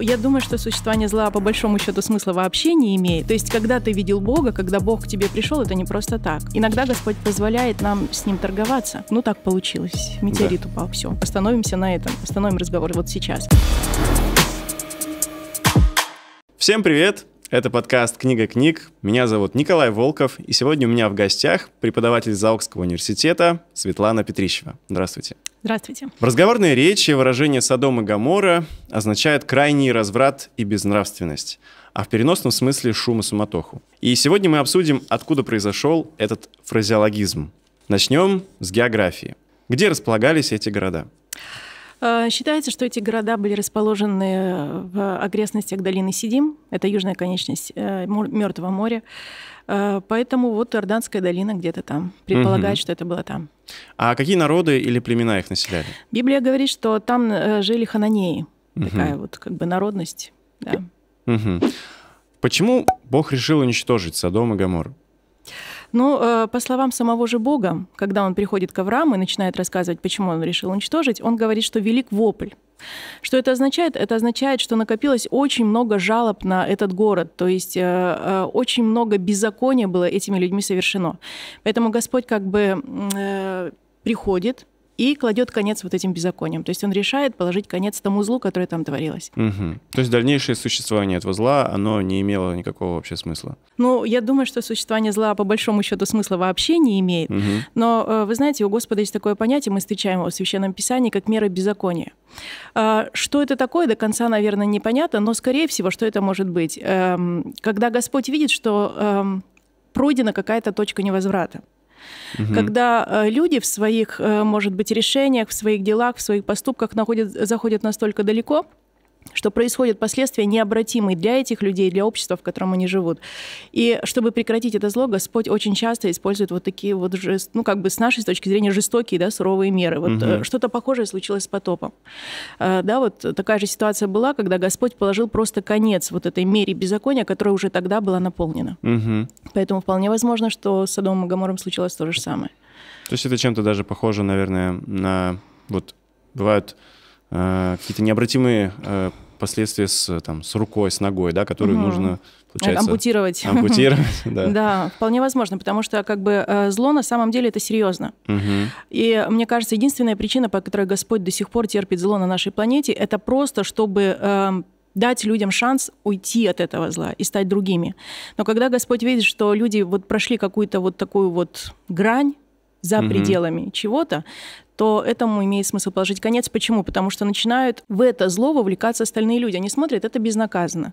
Я думаю, что существование зла по большому счету смысла вообще не имеет. То есть, когда ты видел Бога, когда Бог к тебе пришел, это не просто так. Иногда Господь позволяет нам с ним торговаться. Ну так получилось. Метеорит да. упал, все. Остановимся на этом. Остановим разговор вот сейчас. Всем привет! Это подкаст «Книга книг». Меня зовут Николай Волков, и сегодня у меня в гостях преподаватель Заокского университета Светлана Петрищева. Здравствуйте. Здравствуйте. В разговорной речи выражение «Содом и Гамора» означает крайний разврат и безнравственность, а в переносном смысле шум и суматоху. И сегодня мы обсудим, откуда произошел этот фразеологизм. Начнем с географии. Где располагались эти города? Э, считается, что эти города были расположены э, в окрестностях долины Сидим, это южная конечность э, Мертвого моря. Поэтому вот Иорданская долина где-то там. Предполагают, угу. что это было там. А какие народы или племена их населяли? Библия говорит, что там жили хананеи. Угу. Такая вот как бы народность. Да. Угу. Почему Бог решил уничтожить Содом и Гамору? Но ну, э, по словам самого же Бога, когда он приходит к Аврааму и начинает рассказывать, почему он решил уничтожить, он говорит, что велик вопль. Что это означает? Это означает, что накопилось очень много жалоб на этот город, то есть э, э, очень много беззакония было этими людьми совершено. Поэтому Господь как бы э, приходит, и кладет конец вот этим беззакониям. То есть он решает положить конец тому злу, которое там творилось. Угу. То есть дальнейшее существование этого зла, оно не имело никакого вообще смысла? Ну, я думаю, что существование зла по большому счету смысла вообще не имеет. Угу. Но, э, вы знаете, у Господа есть такое понятие, мы встречаем его в Священном Писании, как мера беззакония. А, что это такое, до конца, наверное, непонятно, но, скорее всего, что это может быть? Эм, когда Господь видит, что эм, пройдена какая-то точка невозврата угу. когда э, люди в своих, э, может быть, решениях, в своих делах, в своих поступках находят, заходят настолько далеко, что происходят последствия необратимые для этих людей, для общества, в котором они живут. И чтобы прекратить это зло, Господь очень часто использует вот такие вот, жест, ну как бы с нашей точки зрения, жестокие, да, суровые меры. Вот угу. что-то похожее случилось с потопом. Э, да, вот такая же ситуация была, когда Господь положил просто конец вот этой мере беззакония, которая уже тогда была наполнена. Угу. Поэтому вполне возможно, что с Содомом и Гамором случилось то же самое. То есть это чем-то даже похоже, наверное, на вот бывают э, какие-то необратимые э, последствия с, там, с рукой, с ногой, да, которую угу. нужно получается, ампутировать. Ампутировать, да. Да, вполне возможно, потому что как бы э, зло на самом деле это серьезно. И мне кажется, единственная причина, по которой Господь до сих пор терпит зло на нашей планете, это просто чтобы эм, дать людям шанс уйти от этого зла и стать другими. Но когда Господь видит, что люди вот прошли какую-то вот такую вот грань за пределами чего-то, то этому имеет смысл положить конец. Почему? Потому что начинают в это зло вовлекаться остальные люди. Они смотрят, это безнаказанно.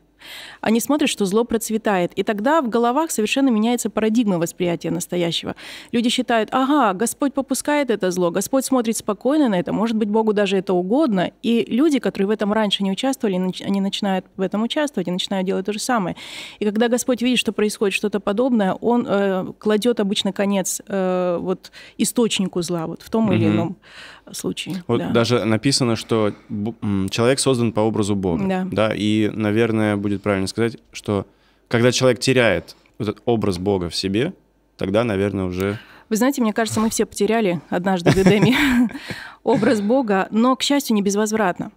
Они смотрят, что зло процветает. И тогда в головах совершенно меняется парадигма восприятия настоящего. Люди считают, ага, Господь попускает это зло, Господь смотрит спокойно на это, может быть, Богу даже это угодно. И люди, которые в этом раньше не участвовали, они начинают в этом участвовать и начинают делать то же самое. И когда Господь видит, что происходит что-то подобное, Он э, кладет обычно конец э, вот источнику зла вот в том угу. или ином случае. Вот да. даже написано, что человек создан по образу Бога. Да. да и, наверное, будет будет правильно сказать, что когда человек теряет этот образ Бога в себе, тогда, наверное, уже... Вы знаете, мне кажется, мы все потеряли однажды в Эдеме образ Бога, но, к счастью, не безвозвратно.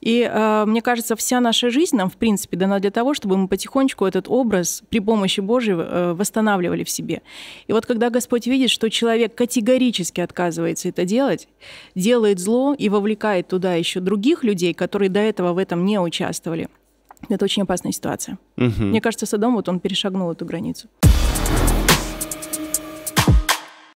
И э, мне кажется, вся наша жизнь нам, в принципе, дана для того, чтобы мы потихонечку этот образ при помощи Божьей э, восстанавливали в себе. И вот когда Господь видит, что человек категорически отказывается это делать, делает зло и вовлекает туда еще других людей, которые до этого в этом не участвовали – это очень опасная ситуация. Угу. Мне кажется, Садом вот он перешагнул эту границу.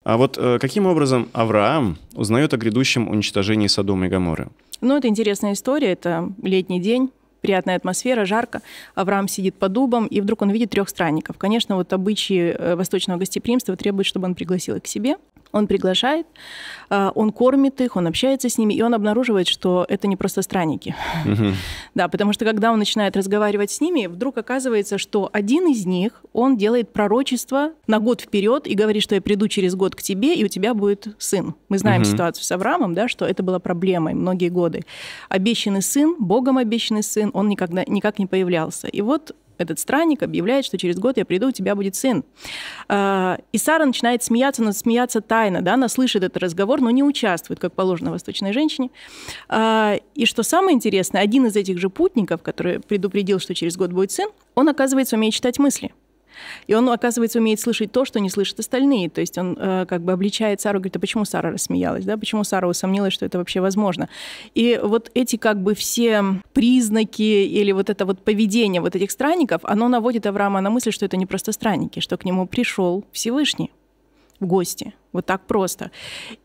А вот э, каким образом Авраам узнает о грядущем уничтожении Содома и Гаморы? Ну, это интересная история. Это летний день, приятная атмосфера, жарко. Авраам сидит под дубом, и вдруг он видит трех странников. Конечно, вот обычаи э, восточного гостеприимства требуют, чтобы он пригласил их к себе. Он приглашает, а, он кормит их, он общается с ними, и он обнаруживает, что это не просто странники. Да, потому что когда он начинает разговаривать с ними, вдруг оказывается, что один из них, он делает пророчество на год вперед и говорит, что я приду через год к тебе, и у тебя будет сын. Мы знаем ситуацию с Авраамом, да, что это была проблемой многие годы. Обещанный сын, Богом обещанный сын, он никогда, никак не появлялся. И вот этот странник объявляет, что через год я приду, у тебя будет сын. А, и Сара начинает смеяться, но смеяться тайно, да, она слышит этот разговор, но не участвует, как положено восточной женщине. А, и что самое интересное, один из этих же путников, который предупредил, что через год будет сын, он, оказывается, умеет читать мысли – и он, оказывается, умеет слышать то, что не слышат остальные. То есть он э, как бы обличает Сару, говорит, а почему Сара рассмеялась, да? Почему Сара усомнилась, что это вообще возможно? И вот эти как бы все признаки или вот это вот поведение вот этих странников, оно наводит Авраама на мысль, что это не просто странники, что к нему пришел Всевышний в гости. Вот так просто.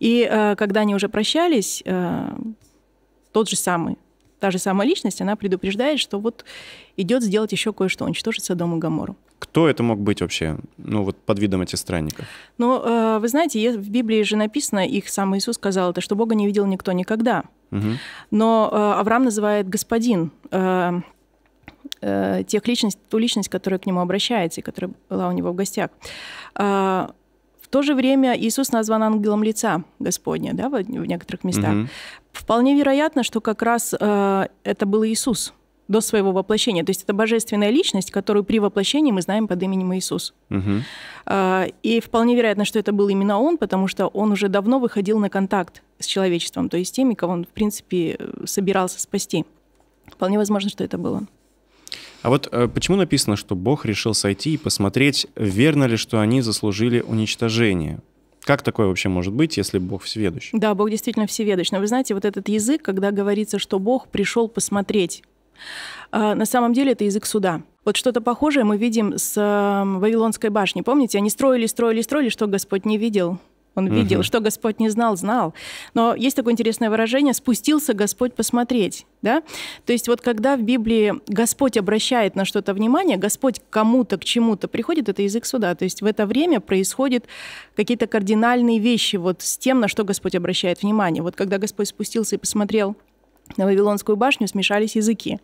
И э, когда они уже прощались, э, тот же самый та же самая личность, она предупреждает, что вот идет сделать еще кое-что, уничтожить Содом и Гамору. Кто это мог быть вообще, ну вот под видом этих странников? Ну, э, вы знаете, в Библии же написано, их сам Иисус сказал, это, что Бога не видел никто никогда. Угу. Но э, Авраам называет господин э, тех личность, ту личность, которая к нему обращается и которая была у него в гостях. В то же время Иисус назван ангелом лица Господня, да, в некоторых местах. Угу. Вполне вероятно, что как раз э, это был Иисус до своего воплощения. То есть это божественная личность, которую при воплощении мы знаем под именем Иисус. Угу. И вполне вероятно, что это был именно он, потому что он уже давно выходил на контакт с человечеством, то есть теми, кого он, в принципе, э, собирался спасти. Вполне возможно, что это было. А вот э, почему написано, что Бог решил сойти и посмотреть, верно ли, что они заслужили уничтожение? Как такое вообще может быть, если Бог всеведущ? Да, Бог действительно всеведущ. Но вы знаете, вот этот язык, когда говорится, что Бог пришел посмотреть, а, на самом деле это язык суда. Вот что-то похожее мы видим с эм, Вавилонской башни. Помните, они строили, строили, строили, что Господь не видел. Он видел, угу. что Господь не знал, знал. Но есть такое интересное выражение «спустился Господь посмотреть». Да? То есть вот когда в Библии Господь обращает на что-то внимание, Господь кому-то, к чему-то приходит, это язык суда. То есть в это время происходят какие-то кардинальные вещи вот с тем, на что Господь обращает внимание. Вот когда Господь спустился и посмотрел на Вавилонскую башню смешались языки.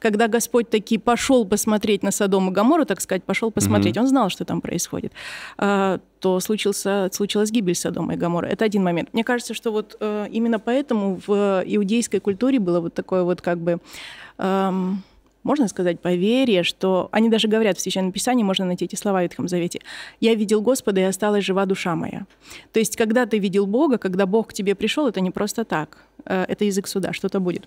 Когда Господь таки пошел посмотреть на Содом и Гамору, так сказать, пошел посмотреть, mm-hmm. он знал, что там происходит, а, то случился, случилась гибель Содома и Гамора. Это один момент. Мне кажется, что вот э, именно поэтому в иудейской культуре было вот такое вот как бы... Эм, можно сказать, поверие, что... Они даже говорят в Священном Писании, можно найти эти слова в Ветхом Завете. «Я видел Господа, и осталась жива душа моя». То есть, когда ты видел Бога, когда Бог к тебе пришел, это не просто так. Э, это язык суда, что-то будет.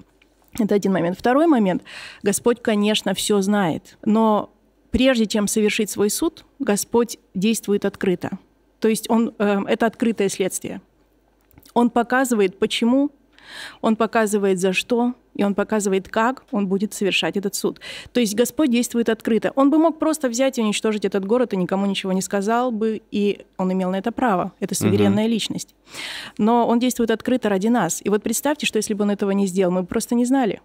Это один момент. Второй момент. Господь, конечно, все знает, но прежде чем совершить свой суд, Господь действует открыто. То есть он, э, это открытое следствие. Он показывает, почему, он показывает, за что, и он показывает, как он будет совершать этот суд. То есть Господь действует открыто. Он бы мог просто взять и уничтожить этот город, и никому ничего не сказал бы, и он имел на это право. Это суверенная угу. личность. Но он действует открыто ради нас. И вот представьте, что если бы он этого не сделал, мы бы просто не знали,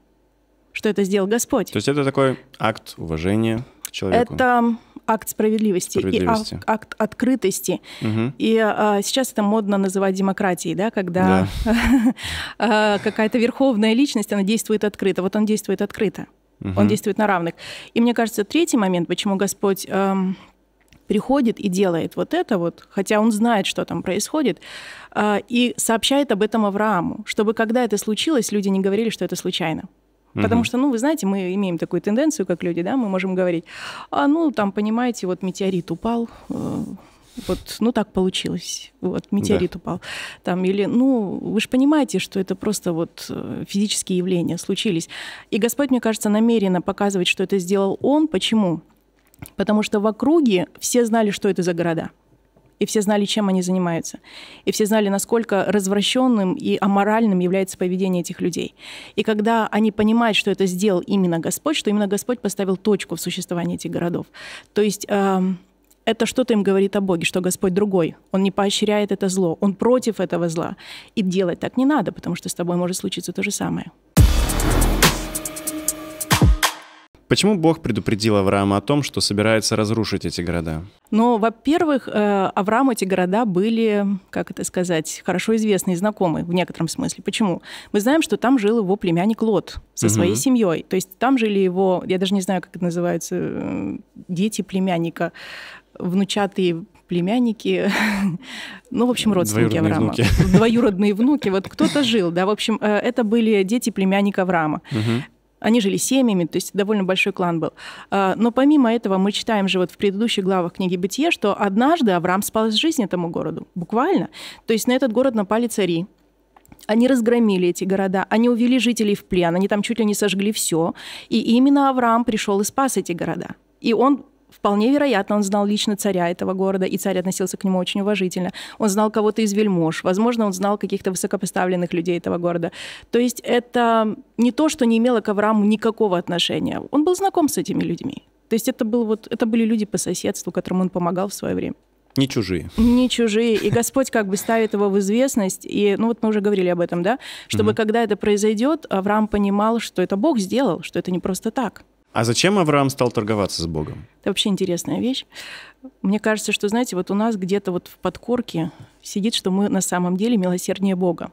что это сделал Господь. То есть это такой акт уважения, человеку? Это акт справедливости, справедливости. и акт, открытости. Угу. И а, сейчас это модно называть демократией, да, когда да. А, какая-то верховная личность, она действует открыто. Вот он действует открыто, угу. он действует на равных. И мне кажется, третий момент, почему Господь эм, приходит и делает вот это вот, хотя он знает, что там происходит, э, и сообщает об этом Аврааму, чтобы когда это случилось, люди не говорили, что это случайно. Потому что, ну, вы знаете, мы имеем такую тенденцию, как люди, да, мы можем говорить, а, ну, там, понимаете, вот метеорит упал, э, вот, ну так получилось, вот метеорит да. упал, там или, ну вы же понимаете, что это просто вот э, физические явления случились, и Господь, мне кажется, намеренно показывает, что это сделал Он, почему? Потому что в округе все знали, что это за города и все знали, чем они занимаются. И все знали, насколько развращенным и аморальным является поведение этих людей. И когда они понимают, что это сделал именно Господь, что именно Господь поставил точку в существовании этих городов. То есть... Э, это что-то им говорит о Боге, что Господь другой. Он не поощряет это зло, он против этого зла. И делать так не надо, потому что с тобой может случиться то же самое. Почему Бог предупредил Авраама о том, что собирается разрушить эти города? Ну, во-первых, э, Авраам эти города были, как это сказать, хорошо известны и знакомы в некотором смысле. Почему? Мы знаем, что там жил его племянник Лот со своей угу. семьей. То есть там жили его, я даже не знаю, как это называется, э, дети племянника, внучатые племянники, ну, в общем, э, родственники Двоюродные Авраама. Внуки. Двоюродные внуки. Вот кто-то жил, да, в общем, это были дети племянника Авраама. Угу. Они жили семьями, то есть довольно большой клан был. А, но помимо этого мы читаем же вот в предыдущих главах книги «Бытие», что однажды Авраам спал с жизни этому городу, буквально. То есть на этот город напали цари, они разгромили эти города, они увели жителей в плен, они там чуть ли не сожгли все. И именно Авраам пришел и спас эти города. И он Вполне вероятно, он знал лично царя этого города, и царь относился к нему очень уважительно. Он знал кого-то из вельмож, возможно, он знал каких-то высокопоставленных людей этого города. То есть это не то, что не имело к Аврааму никакого отношения. Он был знаком с этими людьми. То есть это, был вот, это были люди по соседству, которым он помогал в свое время. Не чужие. Не чужие. И Господь как бы ставит его в известность. И, ну вот мы уже говорили об этом, да? Чтобы угу. когда это произойдет, Авраам понимал, что это Бог сделал, что это не просто так. А зачем Авраам стал торговаться с Богом? Это вообще интересная вещь. Мне кажется, что, знаете, вот у нас где-то вот в подкорке сидит, что мы на самом деле милосерднее Бога.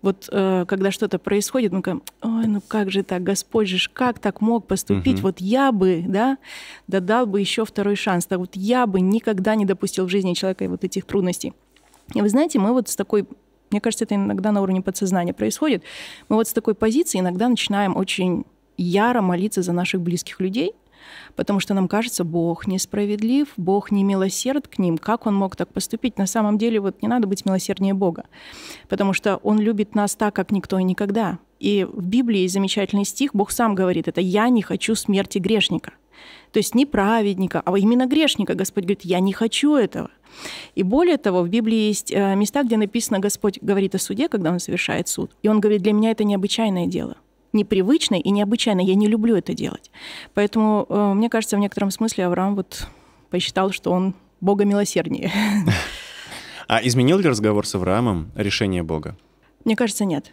Вот э, когда что-то происходит, мы говорим, ой, ну как же так, Господь же, как так мог поступить? Угу. Вот я бы, да, додал бы еще второй шанс. Так вот я бы никогда не допустил в жизни человека вот этих трудностей. И вы знаете, мы вот с такой мне кажется, это иногда на уровне подсознания происходит. Мы вот с такой позиции иногда начинаем очень яро молиться за наших близких людей, потому что нам кажется, Бог несправедлив, Бог не милосерд к ним, как он мог так поступить? На самом деле вот не надо быть милосерднее Бога, потому что он любит нас так, как никто и никогда. И в Библии замечательный стих, Бог сам говорит, это «я не хочу смерти грешника». То есть не праведника, а именно грешника. Господь говорит, я не хочу этого. И более того, в Библии есть э, места, где написано, Господь говорит о суде, когда он совершает суд. И он говорит, для меня это необычайное дело непривычно и необычайной. Я не люблю это делать. Поэтому, э, мне кажется, в некотором смысле Авраам вот посчитал, что он Бога милосерднее. А изменил ли разговор с Авраамом решение Бога? Мне кажется, нет.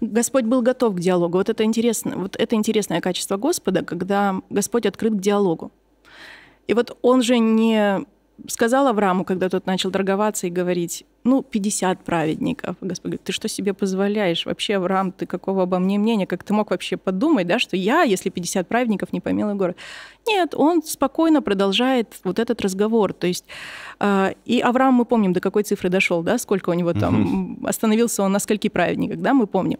Господь был готов к диалогу. Вот это, интересно, вот это интересное качество Господа, когда Господь открыт к диалогу. И вот он же не сказала Аврааму, когда тот начал торговаться и говорить, ну, 50 праведников. Господь говорит, ты что себе позволяешь? Вообще, Авраам, ты какого обо мне мнения? Как ты мог вообще подумать, да, что я, если 50 праведников, не помилую город? Нет, он спокойно продолжает вот этот разговор. То есть, э, и Авраам, мы помним, до какой цифры дошел, да, сколько у него там, угу. остановился он на скольких праведниках, да, мы помним.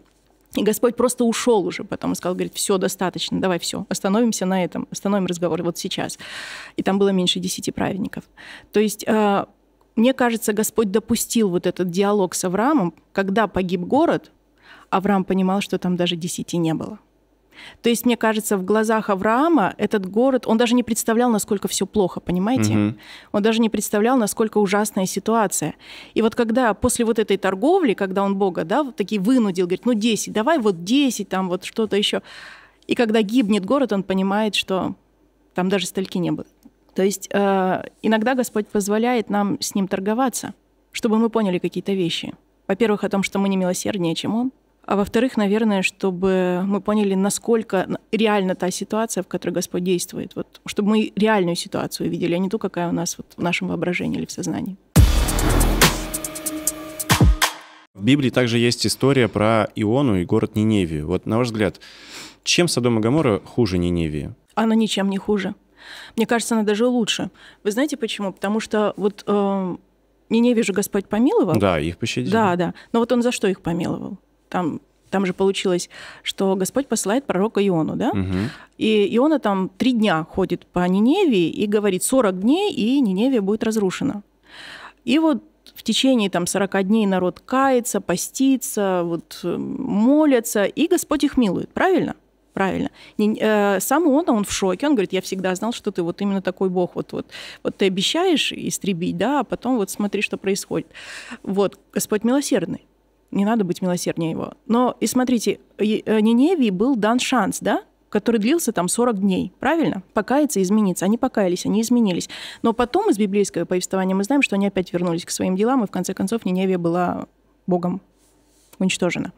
И Господь просто ушел уже потом сказал, говорит, все, достаточно, давай все, остановимся на этом, остановим разговор вот сейчас. И там было меньше десяти праведников. То есть э, мне кажется, Господь допустил вот этот диалог с Авраамом, когда погиб город, Авраам понимал, что там даже десяти не было. То есть, мне кажется, в глазах Авраама этот город, он даже не представлял, насколько все плохо, понимаете? Угу. Он даже не представлял, насколько ужасная ситуация. И вот когда после вот этой торговли, когда он Бога, да, вот такие вынудил, говорит, ну 10, давай вот 10, там вот что-то еще. И когда гибнет город, он понимает, что там даже стальки не было. То есть э, иногда Господь позволяет нам с ним торговаться, чтобы мы поняли какие-то вещи. Во-первых, о том, что мы не милосерднее, чем Он. А во-вторых, наверное, чтобы мы поняли, насколько реально та ситуация, в которой Господь действует. Вот, чтобы мы реальную ситуацию видели, а не ту, какая у нас вот в нашем воображении или в сознании. В Библии также есть история про Иону и город Ниневию. Вот, на ваш взгляд, чем Содом и Гамора хуже Ниневии? Она ничем не хуже. Мне кажется, она даже лучше. Вы знаете почему? Потому что вот э, Ниневию же Господь помиловал. Да, их пощадил. Да, да. Но вот он за что их помиловал? там там же получилось, что Господь посылает пророка Иону, да? Угу. И Иона там три дня ходит по Ниневии и говорит 40 дней, и Ниневия будет разрушена. И вот в течение там 40 дней народ кается, постится, вот, эм, молятся, и Господь их милует, правильно? Правильно. Э, сам он, он в шоке, он говорит, я всегда знал, что ты вот именно такой бог, вот, вот, вот ты обещаешь истребить, да, а потом вот смотри, что происходит. Вот, Господь милосердный не надо быть милосерднее его. Но и смотрите, э, Ниневии был дан шанс, да, который длился там 40 дней, правильно? Покаяться, измениться. Они покаялись, они изменились. Но потом из библейского повествования мы знаем, что они опять вернулись к своим делам, и в конце концов Ниневия была Богом уничтожена.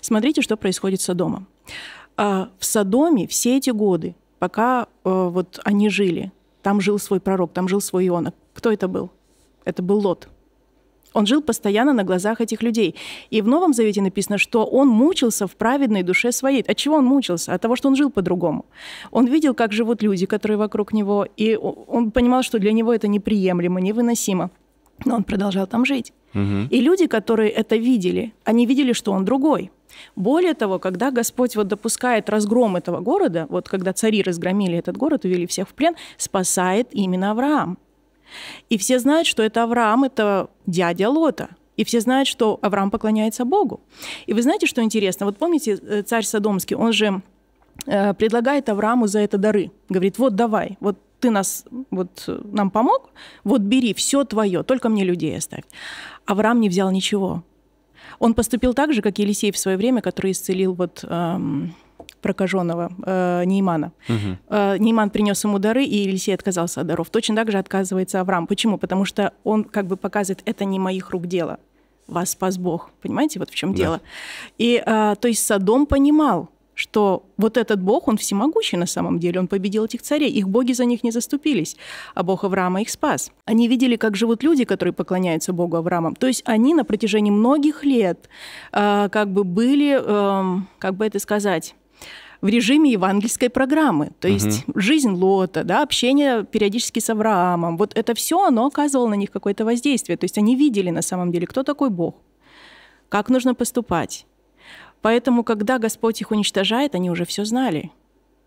Смотрите, что происходит с Содомом. А, в Содоме все эти годы, пока э, вот они жили, там жил свой пророк, там жил свой Иона. Кто это был? Это был Лот. Он жил постоянно на глазах этих людей. И в Новом Завете написано, что он мучился в праведной душе своей. От чего он мучился? От того, что он жил по-другому. Он видел, как живут люди, которые вокруг него, и он понимал, что для него это неприемлемо, невыносимо. Но он продолжал там жить. И люди, которые это видели, они видели, что он другой. Более того, когда Господь вот допускает разгром этого города, вот когда цари разгромили этот город, увели всех в плен, спасает именно Авраам. И все знают, что это Авраам, это дядя Лота. И все знают, что Авраам поклоняется Богу. И вы знаете, что интересно? Вот помните, э, царь Содомский, он же э, предлагает Аврааму за это дары. Говорит, вот давай, вот ты нас, вот э, нам помог, вот бери, все твое, только мне людей оставь. Авраам не взял ничего. Он поступил так же, как Елисей в свое время, который исцелил вот эм, прокаженного э, Неймана. Угу. Э, Нейман принес ему дары, и Елисей отказался от даров. Точно так же отказывается Авраам. Почему? Потому что он как бы показывает, это не моих рук дело. Вас спас Бог. Понимаете, вот в чем да. дело. И э, то есть Садом понимал, что вот этот Бог, он всемогущий на самом деле, он победил этих царей, их боги за них не заступились, а Бог Авраама их спас. Они видели, как живут люди, которые поклоняются Богу Авраамам. То есть они на протяжении многих лет э, как бы были, э, как бы это сказать, в режиме евангельской программы. То есть жизнь Лота, да, общение периодически с Авраамом, вот это все, оно оказывало на них какое-то воздействие. То есть они видели на самом деле, кто такой Бог, как нужно поступать. Поэтому, когда Господь их уничтожает, они уже все знали.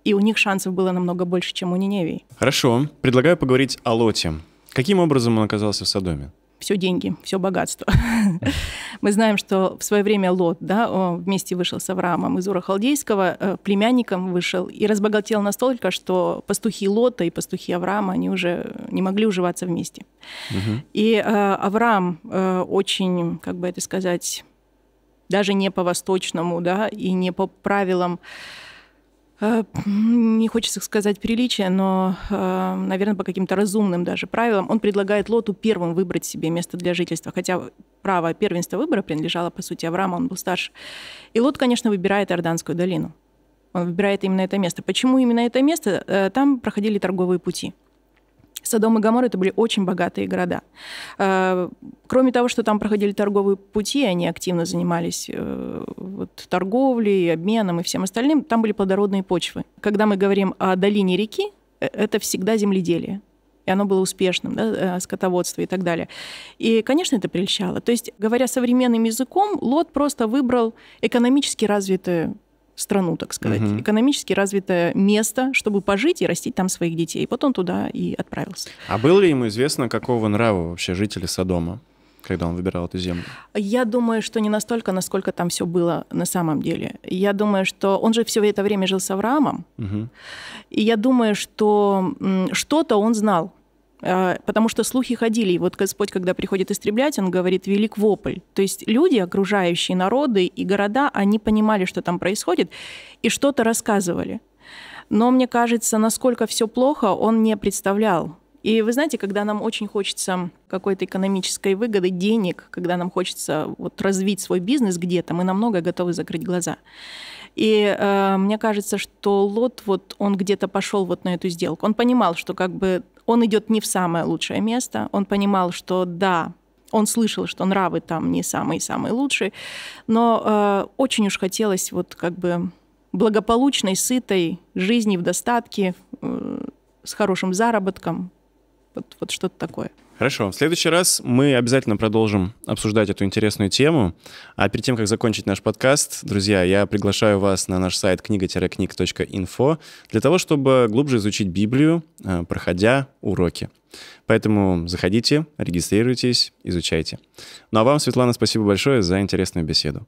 И у них шансов было намного больше, чем у Ниневии. Хорошо. Предлагаю поговорить о Лоте. Каким образом он оказался в Содоме? Все деньги, все богатство. Мы знаем, что в свое время Лот да, вместе вышел с Авраамом из Ура Халдейского, э, племянником вышел и разбогател настолько, что пастухи Лота и пастухи Авраама, они уже не могли уживаться вместе. Угу. И э, Авраам э, очень, как бы это сказать, даже не по-восточному, да, и не по правилам Э, не хочется сказать приличие, но, э, наверное, по каким-то разумным даже правилам, он предлагает Лоту первым выбрать себе место для жительства, хотя право первенства выбора принадлежало, по сути, Аврааму, он был старше. И Лот, конечно, выбирает Орданскую долину. Он выбирает именно это место. Почему именно это место? Э, там проходили торговые пути. Содом и Гамор это были очень богатые города. А, кроме того, что там проходили торговые пути, они активно занимались э, вот, торговлей, обменом и всем остальным, там были плодородные почвы. Когда мы говорим о долине реки, э, это всегда земледелие и оно было успешным, да, э, скотоводство и так далее. И, конечно, это прельщало. То есть, говоря современным языком, Лот просто выбрал экономически развитую страну, так сказать, угу. экономически развитое место, чтобы пожить и растить там своих детей. И вот он туда и отправился. А было ли ему известно, какого нрава вообще жители Содома? когда он выбирал эту землю? Я думаю, что не настолько, насколько там все было на самом деле. Я думаю, что он же все это время жил с Авраамом. Угу. И я думаю, что что-то он знал а, потому что слухи ходили, и вот Господь, когда приходит истреблять, он говорит «велик вопль». То есть люди, окружающие народы и города, они понимали, что там происходит, и что-то рассказывали. Но мне кажется, насколько все плохо, он не представлял. И вы знаете, когда нам очень хочется какой-то экономической выгоды, денег, когда нам хочется вот развить свой бизнес где-то, мы намного готовы закрыть глаза. И э, мне кажется, что Лот вот он где-то пошел вот на эту сделку. Он понимал, что как бы он идет не в самое лучшее место. Он понимал, что да, он слышал, что нравы там не самые-самые лучшие, но э, очень уж хотелось вот как бы благополучной, сытой жизни в достатке, э, с хорошим заработком, вот, вот что-то такое. Хорошо. В следующий раз мы обязательно продолжим обсуждать эту интересную тему. А перед тем, как закончить наш подкаст, друзья, я приглашаю вас на наш сайт книга-книг.инфо для того, чтобы глубже изучить Библию, э, проходя уроки. Поэтому заходите, регистрируйтесь, изучайте. Ну а вам, Светлана, спасибо большое за интересную беседу.